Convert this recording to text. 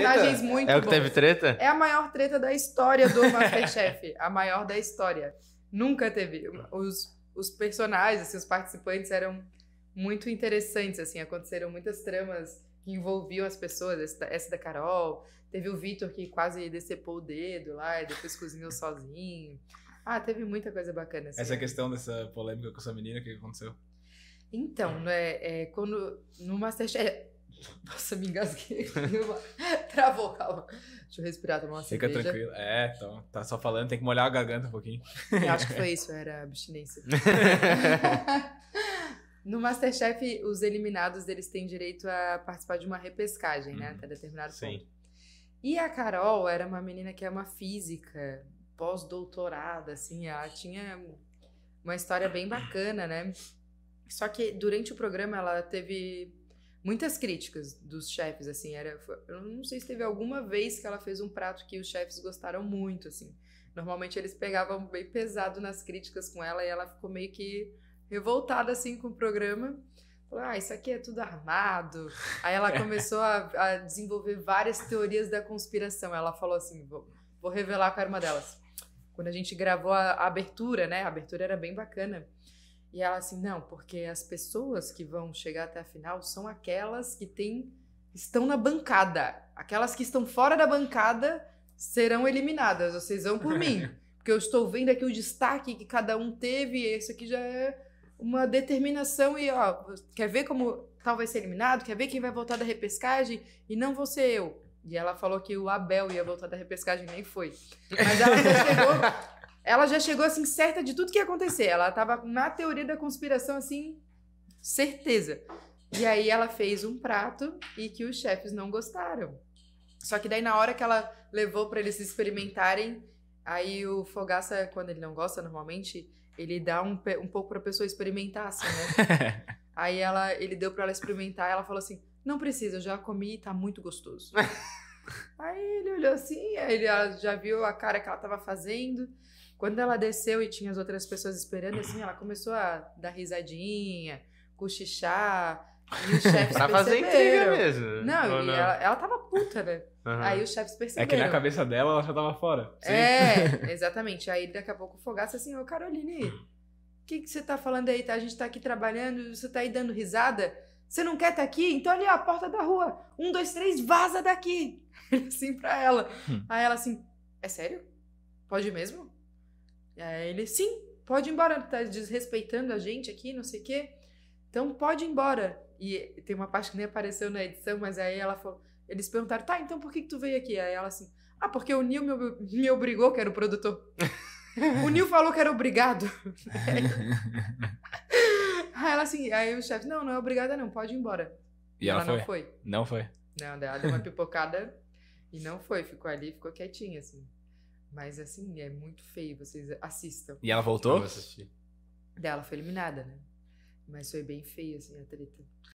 personagens muito É o que bons. teve treta? É a maior treta da história do Masterchef. a maior da história. Nunca teve. Os, os personagens, assim, os participantes eram muito interessantes, assim, aconteceram muitas tramas que envolviam as pessoas, essa, essa da Carol, teve o Vitor que quase decepou o dedo lá e depois cozinhou sozinho. Ah, teve muita coisa bacana. Assim. Essa questão dessa polêmica com essa menina, o que aconteceu? Então, né, é, quando no Masterchef, nossa, me engasguei. Travou, calma. Deixa eu respirar, tomar uma Fica cerveja. Fica tranquilo. É, então, tá só falando, tem que molhar a garganta um pouquinho. Eu acho que foi isso, era abstinência. no Masterchef, os eliminados, eles têm direito a participar de uma repescagem, hum, né? Uhum. Até determinado sim. ponto. E a Carol era uma menina que é uma física, pós-doutorada, assim. Ela tinha uma história bem bacana, né? Só que durante o programa ela teve muitas críticas dos chefes, assim, era... Foi, eu não sei se teve alguma vez que ela fez um prato que os chefes gostaram muito, assim. Normalmente eles pegavam bem pesado nas críticas com ela e ela ficou meio que revoltada, assim, com o programa. Falou, ah, isso aqui é tudo armado. Aí ela é. começou a, a desenvolver várias teorias da conspiração. Ela falou assim, vou, vou revelar qual era uma delas. Quando a gente gravou a, a abertura, né? A abertura era bem bacana e ela assim, não, porque as pessoas que vão chegar até a final são aquelas que têm, estão na bancada. Aquelas que estão fora da bancada serão eliminadas. Vocês vão por mim. Porque eu estou vendo aqui o destaque que cada um teve. Isso aqui já é uma determinação. E ó, quer ver como tal vai ser eliminado? Quer ver quem vai voltar da repescagem? E não vou ser eu. E ela falou que o Abel ia voltar da repescagem, nem foi. Mas ela já chegou ela já chegou assim certa de tudo que ia acontecer. Ela tava na teoria da conspiração assim, certeza. E aí ela fez um prato e que os chefes não gostaram. Só que daí na hora que ela levou para eles experimentarem, aí o Fogaça, quando ele não gosta normalmente, ele dá um, um pouco pra pessoa experimentar, assim, né? aí ela, ele deu para ela experimentar, ela falou assim: "Não precisa, eu já comi, tá muito gostoso". aí ele olhou assim, ele ah, já viu a cara que ela tava fazendo. Quando ela desceu e tinha as outras pessoas esperando, assim, ela começou a dar risadinha, cochichar. E os chefes pra fazer intriga mesmo. Não, e não? Ela, ela tava puta, né? Uhum. Aí os chefes perceberam. É que na cabeça dela ela já tava fora. Sim. É, exatamente. Aí daqui a pouco o Fogaça assim, ô Caroline, o que, que você tá falando aí? Tá, a gente tá aqui trabalhando, você tá aí dando risada? Você não quer estar tá aqui? Então ali, ó, a porta da rua. Um, dois, três, vaza daqui. assim pra ela. Hum. Aí ela assim, é sério? Pode mesmo? aí é, ele, sim, pode ir embora, tá desrespeitando a gente aqui, não sei o quê. Então pode ir embora. E tem uma parte que nem apareceu na edição, mas aí ela falou. Eles perguntaram, tá, então por que, que tu veio aqui? Aí ela assim, ah, porque o Nil me, me obrigou, que era o produtor. o Nil falou que era obrigado. aí ela assim, aí o chefe, não, não é obrigada, não, pode ir embora. E ela, ela foi? não foi. Não foi. Não, ela deu uma pipocada e não foi, ficou ali, ficou quietinha, assim. Mas assim, é muito feio, vocês assistam. E ela voltou? Daí ela foi eliminada, né? Mas foi bem feio, assim, a treta.